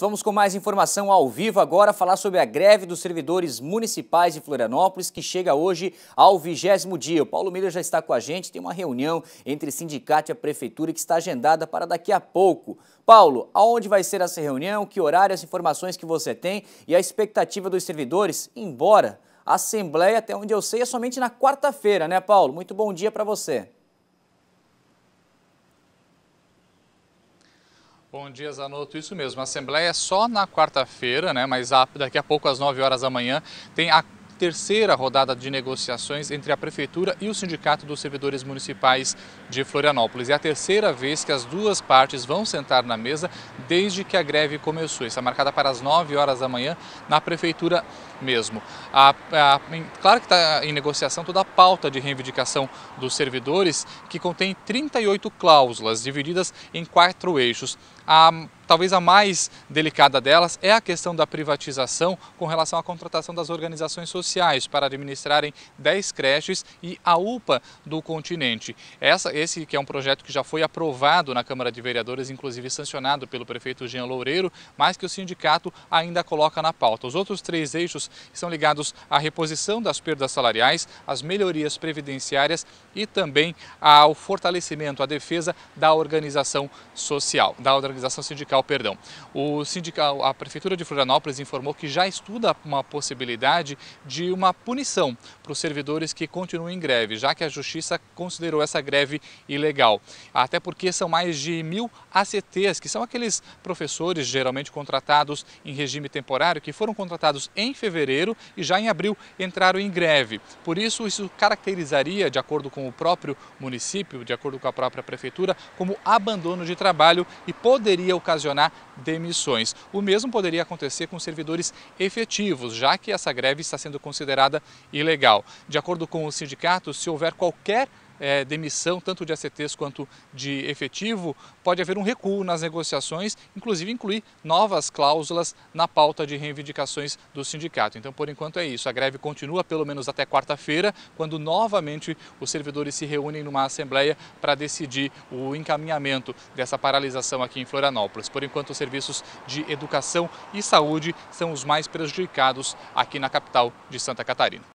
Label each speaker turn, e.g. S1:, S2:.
S1: Vamos com mais informação ao vivo agora, falar sobre a greve dos servidores municipais de Florianópolis, que chega hoje ao vigésimo dia. O Paulo Miller já está com a gente, tem uma reunião entre sindicato e a prefeitura que está agendada para daqui a pouco. Paulo, aonde vai ser essa reunião, que horário, as informações que você tem e a expectativa dos servidores? Embora a Assembleia, até onde eu sei, é somente na quarta-feira, né Paulo? Muito bom dia para você.
S2: Bom dia, Zanotto. Isso mesmo. A Assembleia é só na quarta-feira, né? Mas daqui a pouco, às 9 horas da manhã, tem a terceira rodada de negociações entre a Prefeitura e o Sindicato dos Servidores Municipais de Florianópolis. É a terceira vez que as duas partes vão sentar na mesa desde que a greve começou. Está é marcada para as 9 horas da manhã na Prefeitura mesmo. A, a, claro que está em negociação toda a pauta de reivindicação dos servidores, que contém 38 cláusulas, divididas em quatro eixos. A, talvez a mais delicada delas é a questão da privatização com relação à contratação das organizações sociais para administrarem 10 creches e a UPA do continente. Essa, esse que é um projeto que já foi aprovado na Câmara de Vereadores, inclusive sancionado pelo prefeito Jean Loureiro, mas que o sindicato ainda coloca na pauta. Os outros três eixos são ligados à reposição das perdas salariais, às melhorias previdenciárias e também ao fortalecimento, à defesa da organização social, da organização organização sindical, perdão. O sindical, a Prefeitura de Florianópolis informou que já estuda uma possibilidade de uma punição para os servidores que continuem em greve, já que a Justiça considerou essa greve ilegal. Até porque são mais de mil ACTs, que são aqueles professores geralmente contratados em regime temporário, que foram contratados em fevereiro e já em abril entraram em greve. Por isso, isso caracterizaria, de acordo com o próprio município, de acordo com a própria prefeitura, como abandono de trabalho e poder poderia ocasionar demissões. O mesmo poderia acontecer com servidores efetivos, já que essa greve está sendo considerada ilegal. De acordo com o sindicato, se houver qualquer é, demissão tanto de ACTs quanto de efetivo, pode haver um recuo nas negociações, inclusive incluir novas cláusulas na pauta de reivindicações do sindicato. Então, por enquanto é isso. A greve continua pelo menos até quarta-feira, quando novamente os servidores se reúnem numa assembleia para decidir o encaminhamento dessa paralisação aqui em Florianópolis. Por enquanto, os serviços de educação e saúde são os mais prejudicados aqui na capital de Santa Catarina.